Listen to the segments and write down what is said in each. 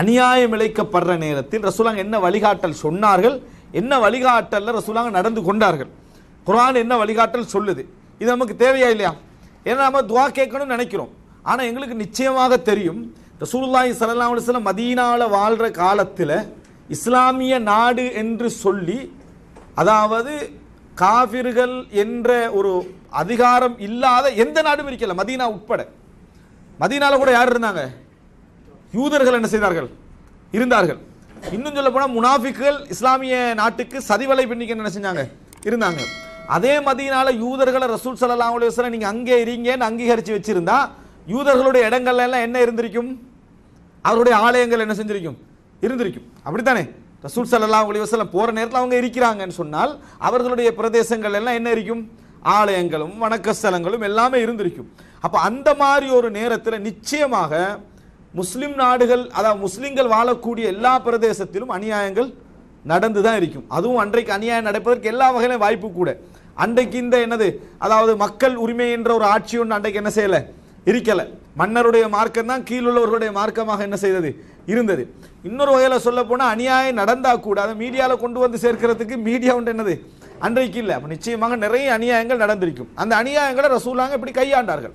அநியாயம் இழைக்கப்படுற நேரத்தில் ரசூலாங்க என்ன வழிகாட்டல் சொன்னார்கள் என்ன வழிகாட்டலில் ரசூலாங்க நடந்து கொண்டார்கள் குரான் என்ன வழிகாட்டல் சொல்லுது இது நமக்கு தேவையா இல்லையா ஏன்னா நம்ம துவா கேட்கணும்னு நினைக்கிறோம் ஆனால் எங்களுக்கு நிச்சயமாக தெரியும் ரசூல்லாய் சல்லா அலுவலம் மதீனாவில் வாழ்கிற காலத்தில் இஸ்லாமிய நாடு என்று சொல்லி அதாவது காவிர்கள் என்ற ஒரு அதிகாரம் இல்லாத எந்த நாடும் இருக்கல மதீனா உட்பட மதீனாவில் கூட யார் இருந்தாங்க யூதர்கள் என்ன செய்தார்கள் இருந்தார்கள் இன்னும் சொல்ல போனால் முனாஃபிக்குகள் இஸ்லாமிய நாட்டுக்கு சதிவலை பின்னிக்க என்ன செஞ்சாங்க இருந்தாங்க அதே மதியினால யூதர்களை ரசூல் சல்லாம் அலுவலம் நீங்கள் அங்கே இருங்கன்னு அங்கீகரித்து வச்சுருந்தா யூதர்களுடைய இடங்கள்ல எல்லாம் என்ன இருந்திருக்கும் அவருடைய ஆலயங்கள் என்ன செஞ்சிருக்கும் இருந்திருக்கும் அப்படித்தானே ரசூல் சல்லா அலுவலம் போகிற நேரத்தில் அவங்க இருக்கிறாங்கன்னு சொன்னால் அவர்களுடைய பிரதேசங்கள் எல்லாம் என்ன இருக்கும் ஆலயங்களும் வணக்கஸ்தலங்களும் எல்லாமே இருந்திருக்கும் அப்போ அந்த மாதிரி ஒரு நேரத்தில் நிச்சயமாக முஸ்லிம் நாடுகள் அதாவது முஸ்லிம்கள் வாழக்கூடிய எல்லா பிரதேசத்திலும் அநியாயங்கள் நடந்து தான் இருக்கும் அதுவும் அன்றைக்கு அநியாயம் நடப்பதற்கு எல்லா வகையிலும் வாய்ப்பு கூட அன்றைக்கு இந்த என்னது அதாவது மக்கள் உரிமை என்ற ஒரு ஆட்சி ஒன்று அன்றைக்கு என்ன செய்யலை இருக்கலை மன்னருடைய மார்க்கம் தான் கீழுள்ளவர்களுடைய மார்க்கமாக என்ன செய்தது இருந்தது இன்னொரு வகையில் சொல்ல போனால் அநியாயம் நடந்தால் கூட அதை மீடியாவில் கொண்டு வந்து சேர்க்கிறதுக்கு மீடியா ஒன்று என்னது அன்றைக்கு இல்லை அப்போ நிச்சயமாக நிறைய அநியாயங்கள் நடந்திருக்கும் அந்த அநியாயங்களை ரசூலாங்க இப்படி கையாண்டார்கள்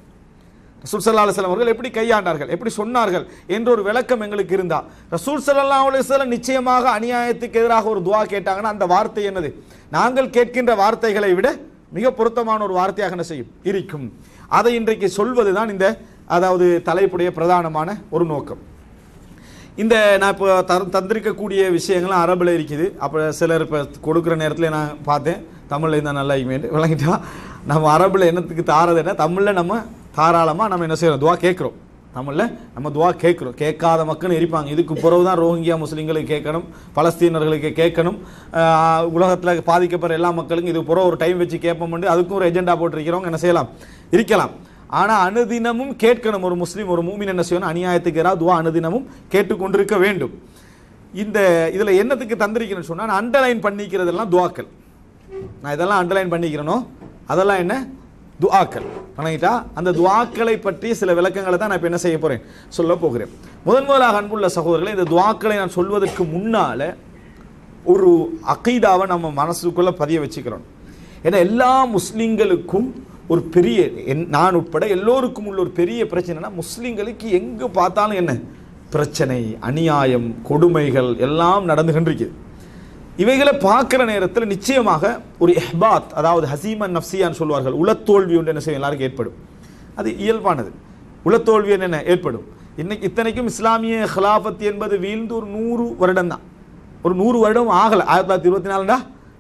ரசூல் சல்லா அலுவலம் அவர்கள் எப்படி கையாண்டார்கள் எப்படி சொன்னார்கள் என்ற ஒரு விளக்கம் எங்களுக்கு இருந்தால் ரசூல் சல்லா அலுவலம் நிச்சயமாக அநியாயத்துக்கு எதிராக ஒரு துவா கேட்டாங்கன்னா அந்த வார்த்தை என்னது நாங்கள் கேட்கின்ற வார்த்தைகளை விட மிக பொருத்தமான ஒரு வார்த்தையாக என்ன செய்யும் இருக்கும் அதை இன்றைக்கு சொல்வது தான் இந்த அதாவது தலைப்புடைய பிரதானமான ஒரு நோக்கம் இந்த நான் இப்போ த தந்திருக்கக்கூடிய விஷயங்கள்லாம் அரபில் இருக்குது அப்போ சிலர் இப்போ கொடுக்குற நேரத்தில் நான் பார்த்தேன் தமிழில் இருந்தால் நல்லா இமேட் விளங்கிட்டா நம்ம அரபில் என்னத்துக்கு தாரதுன்னா தமிழில் நம்ம தாராளமாக நம்ம என்ன செய்கிறோம் துவா கேட்குறோம் நம்மள நம்ம துவா கேட்குறோம் கேட்காத மக்கள் இருப்பாங்க இதுக்கு பிறகு தான் ரோஹிங்கியா முஸ்லீம்களுக்கு கேட்கணும் பலஸ்தீனர்களுக்கு கேட்கணும் உலகத்தில் பாதிக்கப்படுற எல்லா மக்களுக்கும் இது புற ஒரு டைம் வச்சு கேட்போம்னு அதுக்கும் ஒரு எஜெண்டா போட்டிருக்கிறவங்க என்ன செய்யலாம் இருக்கலாம் ஆனால் அனுதினமும் கேட்கணும் ஒரு முஸ்லீம் ஒரு மூமின் என்ன செய்யணும் அநியாயத்துக்கு ஏதாவது துவா அனுதினமும் கேட்டுக்கொண்டிருக்க வேண்டும் இந்த இதில் என்னத்துக்கு தந்திருக்கிறேன்னு சொன்னால் நான் அண்டர்லைன் பண்ணிக்கிறதெல்லாம் துவாக்கள் நான் இதெல்லாம் அண்டர்லைன் பண்ணிக்கிறேனோ அதெல்லாம் என்ன துவாக்கள் வணங்கிட்டா அந்த துவாக்களை பற்றி சில விளக்கங்களை தான் நான் இப்போ என்ன செய்ய போகிறேன் சொல்ல போகிறேன் முதன் முதலாக அன்புள்ள சகோதரர்களை இந்த துவாக்களை நான் சொல்வதற்கு முன்னால் ஒரு அகைதாவை நம்ம மனசுக்குள்ளே பதிய வச்சுக்கிறோம் ஏன்னா எல்லா முஸ்லீம்களுக்கும் ஒரு பெரிய நான் உட்பட எல்லோருக்கும் உள்ள ஒரு பெரிய பிரச்சனைனா முஸ்லீம்களுக்கு எங்கே பார்த்தாலும் என்ன பிரச்சனை அநியாயம் கொடுமைகள் எல்லாம் நடந்துகின்றிருக்குது இவைகளை பார்க்குற நேரத்தில் நிச்சயமாக ஒரு எஹ்பாத் அதாவது ஹசீமன் நஃப்சியான்னு சொல்வார்கள் உளத்தோல்வி ஒன்று என்ன செய்யும் எல்லாருக்கும் ஏற்படும் அது இயல்பானது உளத்தோல்வி என்ன ஏற்படும் இன்னைக்கு இத்தனைக்கும் இஸ்லாமிய ஹலாஃபத் என்பது வீழ்ந்து ஒரு நூறு வருடம் தான் ஒரு நூறு வருடம் ஆகலை ஆயிரத்தி தொள்ளாயிரத்தி இருபத்தி நாலுடா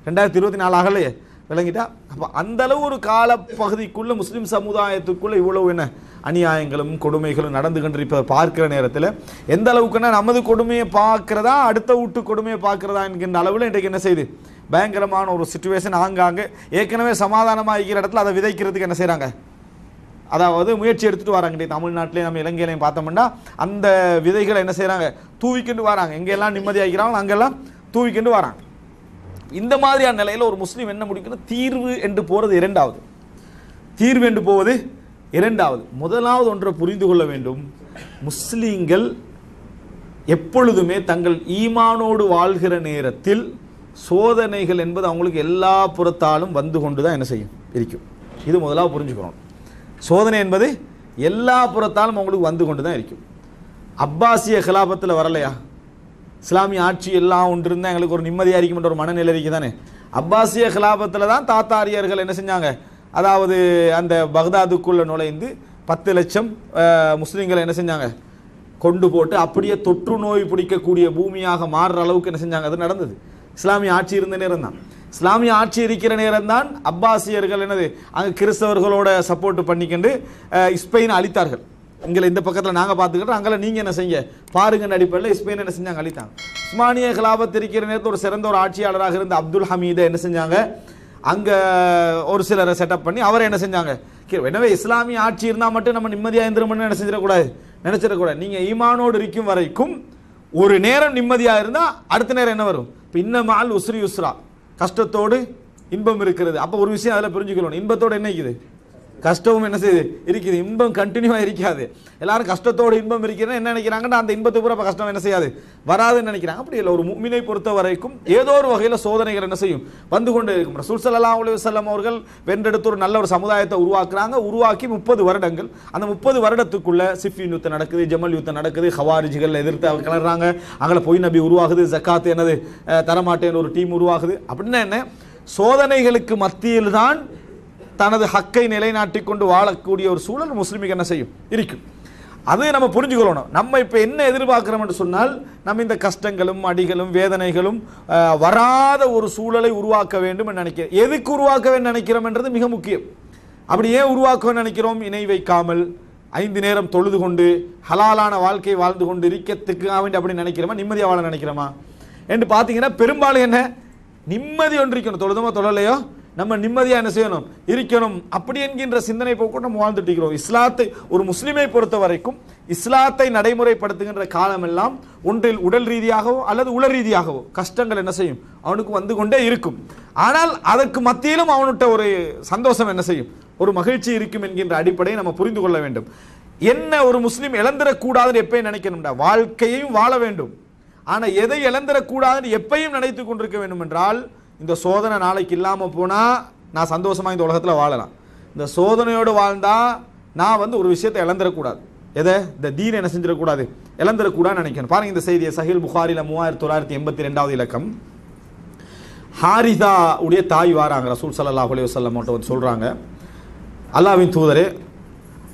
ரெண்டாயிரத்தி இருபத்தி நாலு ஆகலையே விளங்கிட்டா அப்போ அந்தளவு ஒரு காலப்பகுதிக்குள்ளே முஸ்லீம் சமுதாயத்துக்குள்ளே இவ்வளவு என்ன அநியாயங்களும் கொடுமைகளும் நடந்து கொண்டிருப்பதை பார்க்குற நேரத்தில் எந்த அளவுக்குன்னா நமது கொடுமையை பார்க்குறதா அடுத்த வீட்டு கொடுமையை பார்க்குறதா என்கின்ற அளவில் இன்றைக்கு என்ன செய்யுது பயங்கரமான ஒரு சுச்சுவேஷன் ஆங்காங்க ஏற்கனவே சமாதானமாக இருக்கிற இடத்துல அதை விதைக்கிறதுக்கு என்ன செய்கிறாங்க அதாவது முயற்சி எடுத்துட்டு வராங்க தமிழ்நாட்டிலையும் நம்ம இலங்கையிலையும் பார்த்தோம்னா அந்த விதைகளை என்ன செய்கிறாங்க தூவிக்கிட்டு வராங்க எங்கெல்லாம் நிம்மதியாகிறாங்களோ அங்கெல்லாம் தூவிக்கிட்டு வராங்க இந்த மாதிரியான நிலையில் ஒரு முஸ்லீம் என்ன முடிக்கணும் தீர்வு என்று போகிறது இரண்டாவது தீர்வு என்று போவது இரண்டாவது முதலாவது ஒன்றை புரிந்து கொள்ள வேண்டும் முஸ்லீம்கள் எப்பொழுதுமே தங்கள் ஈமானோடு வாழ்கிற நேரத்தில் சோதனைகள் என்பது அவங்களுக்கு எல்லா புறத்தாலும் வந்து கொண்டு தான் என்ன செய்யும் இருக்கும் இது முதலாக புரிஞ்சுக்கணும் சோதனை என்பது எல்லா புறத்தாலும் அவங்களுக்கு வந்து கொண்டு தான் இருக்கும் அப்பாசிய கலாபத்தில் வரலையா இஸ்லாமிய ஆட்சி எல்லாம் ஒன்று இருந்தால் எங்களுக்கு ஒரு நிம்மதியாக இருக்குமென்ற ஒரு மனநிலைக்கு தானே அப்பாசிய கிலாபத்தில் தான் தாத்தாரியர்கள் என்ன செஞ்சாங்க அதாவது அந்த பக்தாதுக்குள்ளே நுழைந்து பத்து லட்சம் முஸ்லீம்களை என்ன செஞ்சாங்க கொண்டு போட்டு அப்படியே தொற்று நோய் பிடிக்கக்கூடிய பூமியாக மாறுற அளவுக்கு என்ன செஞ்சாங்க அது நடந்தது இஸ்லாமிய ஆட்சி இருந்த நேரம் தான் இஸ்லாமிய ஆட்சி இருக்கிற நேரம் தான் அப்பாசியர்கள் என்னது அங்கே கிறிஸ்தவர்களோட சப்போர்ட் பண்ணிக்கிண்டு ஸ்பெயின் அளித்தார்கள் எங்களை இந்த பக்கத்தில் நாங்கள் பார்த்துக்கிட்டோம் அங்கே நீங்கள் என்ன செய்ய பாருங்கள் அடிப்படையில் ஸ்பெயின் என்ன செஞ்சாங்க அழித்தாங்க உஸ்மானிய கிலாபத் இருக்கிற நேரத்தில் ஒரு சிறந்த ஒரு ஆட்சியாளராக இருந்த அப்துல் ஹமீதை என்ன செஞ்சாங்க அங்கே ஒரு சிலரை செட்டப் பண்ணி அவரை என்ன செஞ்சாங்க எனவே இஸ்லாமிய ஆட்சி இருந்தால் மட்டும் நம்ம நிம்மதியாக இருந்துருமோன்னு என்ன செஞ்சிடக்கூடாது நினச்சிடக்கூடாது நீங்கள் ஈமானோடு இருக்கும் வரைக்கும் ஒரு நேரம் நிம்மதியாக இருந்தால் அடுத்த நேரம் என்ன வரும் இப்போ இன்னமால் உஸ்ரி உஸ்ரா கஷ்டத்தோடு இன்பம் இருக்கிறது அப்போ ஒரு விஷயம் அதில் புரிஞ்சுக்கணும் இன்பத்தோடு என்ன இருக்குது கஷ்டமும் என்ன செய்யுது இருக்குது இன்பம் கண்டினியூவாக இருக்காது எல்லாரும் கஷ்டத்தோடு இன்பம் இருக்கிறேன் என்ன நினைக்கிறாங்கன்னா அந்த இன்பத்தை பூரா கஷ்டம் என்ன செய்யாது வராதுன்னு நினைக்கிறாங்க அப்படி இல்லை ஒரு முமினை பொறுத்த வரைக்கும் ஏதோ ஒரு வகையில் சோதனைகள் என்ன செய்யும் வந்து கொண்டு இருக்கும் ரசூல் சல்லா அலுவலம் அவர்கள் வென்றெடுத்து ஒரு நல்ல ஒரு சமுதாயத்தை உருவாக்குறாங்க உருவாக்கி முப்பது வருடங்கள் அந்த முப்பது வருடத்துக்குள்ள சிஃபி யுத்தம் நடக்குது ஜமல் யுத்தம் நடக்குது ஹவாரிஜிகள் எதிர்த்து அவர் கிளறாங்க அங்கே பொய் நபி உருவாகுது ஜக்காத்து எனது தரமாட்டேன்னு ஒரு டீம் உருவாகுது அப்படின்னா என்ன சோதனைகளுக்கு மத்தியில் தான் தனது ஹக்கை நிலைநாட்டி கொண்டு வாழக்கூடிய ஒரு சூழல் முஸ்லீமுக்கு என்ன செய்யும் இருக்கும் அது நம்ம புரிஞ்சுக்கொள்ளணும் நம்ம இப்போ என்ன எதிர்பார்க்குறோம் என்று சொன்னால் நம்ம இந்த கஷ்டங்களும் அடிகளும் வேதனைகளும் வராத ஒரு சூழலை உருவாக்க வேண்டும் என்று நினைக்கிறோம் எதுக்கு உருவாக்க வேண்டும் நினைக்கிறோம்ன்றது மிக முக்கியம் அப்படி ஏன் உருவாக்க நினைக்கிறோம் இணை வைக்காமல் ஐந்து நேரம் தொழுது கொண்டு ஹலாலான வாழ்க்கை வாழ்ந்து கொண்டு இருக்கத்துக்கு வேண்டி அப்படி நினைக்கிறோமா நிம்மதியாக வாழ நினைக்கிறோமா என்று பார்த்தீங்கன்னா பெரும்பாலும் என்ன நிம்மதி ஒன்று இருக்கணும் தொழுதுமோ தொழலையோ நம்ம நிம்மதியாக என்ன செய்யணும் இருக்கணும் அப்படி என்கின்ற சிந்தனை போக்கு நம்ம வாழ்ந்துட்டு இஸ்லாத்தை ஒரு முஸ்லீமை பொறுத்த வரைக்கும் இஸ்லாத்தை நடைமுறைப்படுத்துகின்ற காலமெல்லாம் ஒன்றில் உடல் ரீதியாகவோ அல்லது உள ரீதியாகவோ கஷ்டங்கள் என்ன செய்யும் அவனுக்கு வந்து கொண்டே இருக்கும் ஆனால் அதற்கு மத்தியிலும் அவனுட்ட ஒரு சந்தோஷம் என்ன செய்யும் ஒரு மகிழ்ச்சி இருக்கும் என்கின்ற அடிப்படையை நம்ம புரிந்து கொள்ள வேண்டும் என்ன ஒரு முஸ்லீம் இழந்துடக்கூடாதுன்னு எப்பயும் நினைக்கணும்டா வாழ்க்கையையும் வாழ வேண்டும் ஆனால் எதை இழந்துடக்கூடாதுன்னு எப்பையும் நினைத்து கொண்டிருக்க வேண்டும் என்றால் இந்த சோதனை நாளைக்கு இல்லாமல் போனால் நான் சந்தோஷமாக இந்த உலகத்தில் வாழலாம் இந்த சோதனையோடு வாழ்ந்தால் நான் வந்து ஒரு விஷயத்தை இழந்துடக்கூடாது எதை இந்த தீன் என்ன செஞ்சிடக்கூடாது இழந்துடக்கூடாதுன்னு நினைக்கணும் பாருங்கள் இந்த செய்தியை சஹில் புகாரில் மூவாயிரத்தி தொள்ளாயிரத்தி எண்பத்தி ரெண்டாவது இலக்கம் ஹாரிதா உடைய தாய் வாராங்க ரசூல் சல்லாஹ் அலி வல்லம் மட்டும் வந்து சொல்கிறாங்க அல்லாவின் தூதர்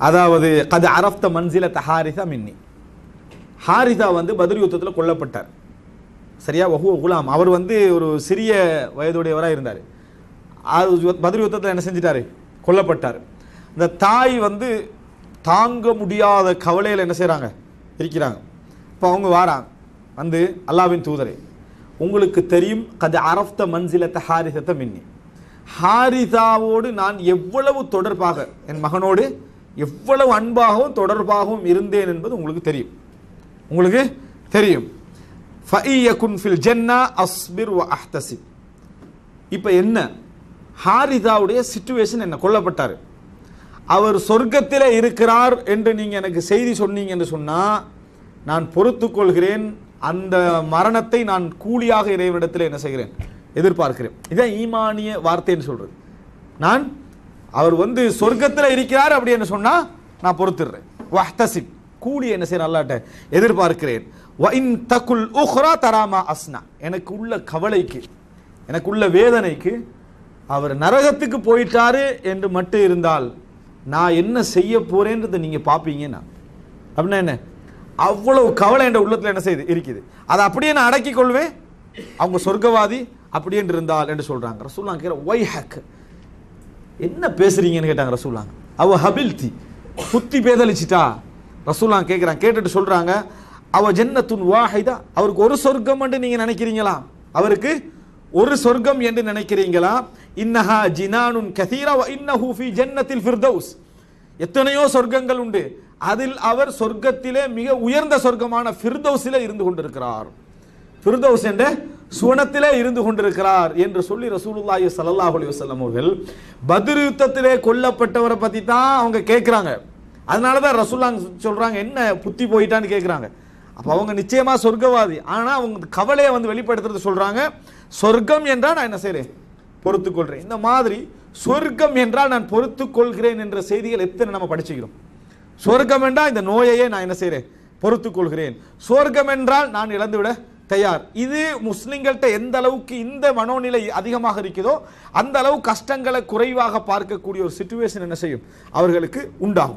அதாவது கது அரப்த மன்சில தஹாரிதா மின்னி ஹாரிதா வந்து பதிரி யுத்தத்தில் கொல்லப்பட்டார் சரியா வஹுவ குலாம் அவர் வந்து ஒரு சிறிய வயதுடையவராக இருந்தார் அது பதில் யுத்தத்தில் என்ன செஞ்சிட்டாரு கொல்லப்பட்டார் இந்த தாய் வந்து தாங்க முடியாத கவலையில் என்ன செய்கிறாங்க இருக்கிறாங்க இப்போ அவங்க வாராங்க வந்து அல்லாவின் தூதரை உங்களுக்கு தெரியும் கதை அரஃப்த மன்சிலத்தை ஹாரிசத்தை மின்னி ஹாரிசாவோடு நான் எவ்வளவு தொடர்பாக என் மகனோடு எவ்வளவு அன்பாகவும் தொடர்பாகவும் இருந்தேன் என்பது உங்களுக்கு தெரியும் உங்களுக்கு தெரியும் ஃபஇயகுன் ஃபில் ஜன்னா அஸ்பிர் வ அஹ்தசிப் இப்போ என்ன ஹாரிதாவுடைய சுச்சுவேஷன் என்ன கொல்லப்பட்டார் அவர் சொர்க்கத்தில் இருக்கிறார் என்று நீங்கள் எனக்கு செய்தி சொன்னீங்க என்று சொன்னால் நான் பொறுத்துக்கொள்கிறேன் அந்த மரணத்தை நான் கூலியாக இறைவனிடத்தில் என்ன செய்கிறேன் எதிர்பார்க்கிறேன் இதான் ஈமானிய வார்த்தைன்னு சொல்கிறது நான் அவர் வந்து சொர்க்கத்தில் இருக்கிறார் அப்படி என்ன சொன்னால் நான் பொறுத்துடுறேன் வாஹ்தசிப் கூலி என்ன செய்ய நல்லாட்ட எதிர்பார்க்கிறேன் தக்குல் தராமா அஸ்னா எனக்கு உள்ள கவலைக்கு எனக்கு உள்ள வேதனைக்கு அவர் நரகத்துக்கு போயிட்டாரு என்று மட்டும் இருந்தால் நான் என்ன செய்ய போறேன்றதை நீங்கள் நான் அப்படின்னா என்ன அவ்வளவு கவலை என்ற உள்ளத்தில் என்ன செய்யுது இருக்குது அதை அப்படியே நான் அடக்கி கொள்வேன் அவங்க சொர்க்கவாதி அப்படி என்று இருந்தால் என்று சொல்கிறாங்க ரசூல்லாம் கேட்குற ஒய் ஹக் என்ன பேசுறீங்கன்னு கேட்டாங்க ரசூல்லாங்க அவ ஹபில்தி புத்தி பேதலிச்சிட்டா ரசூல்லாம் கேட்குறாங்க கேட்டுட்டு சொல்கிறாங்க அவ ஜன்னத்துன் வாஹிதா அவருக்கு ஒரு சொர்க்கம் என்று நீங்கள் நினைக்கிறீங்களா அவருக்கு ஒரு சொர்க்கம் என்று நினைக்கிறீங்களா இன்னஹா ஜினானுன் கதீரா இன்ன ஹூஃபி ஜென்னத்தில் ஃபிர்தௌஸ் எத்தனையோ சொர்க்கங்கள் உண்டு அதில் அவர் சொர்க்கத்திலே மிக உயர்ந்த சொர்க்கமான ஃபிர்தௌஸில் இருந்து கொண்டிருக்கிறார் ஃபிர்தௌஸ் என்ற சுவனத்திலே இருந்து கொண்டிருக்கிறார் என்று சொல்லி ரசூலுல்லாஹி சல்லாஹ் அலி வசல்லம் அவர்கள் பதிர் யுத்தத்திலே கொல்லப்பட்டவரை பற்றி தான் அவங்க கேட்குறாங்க அதனால தான் ரசூல்லாங்க சொல்கிறாங்க என்ன புத்தி போயிட்டான்னு கேட்குறாங்க அப்போ அவங்க நிச்சயமாக சொர்க்கவாதி ஆனால் அவங்க கவலையை வந்து வெளிப்படுத்துறது சொல்கிறாங்க சொர்க்கம் என்றால் நான் என்ன செய்கிறேன் பொறுத்துக்கொள்கிறேன் இந்த மாதிரி சொர்க்கம் என்றால் நான் பொறுத்துக்கொள்கிறேன் என்ற செய்திகள் எத்தனை நம்ம படிச்சுக்கிறோம் சொர்க்கம் என்றால் இந்த நோயையே நான் என்ன செய்கிறேன் பொறுத்துக்கொள்கிறேன் சொர்க்கம் என்றால் நான் இழந்துவிட தயார் இது முஸ்லிம்கள்கிட்ட எந்த அளவுக்கு இந்த மனோநிலை அதிகமாக இருக்கிறதோ அந்த அளவு கஷ்டங்களை குறைவாக பார்க்கக்கூடிய ஒரு சுச்சுவேஷன் என்ன செய்யும் அவர்களுக்கு உண்டாகும்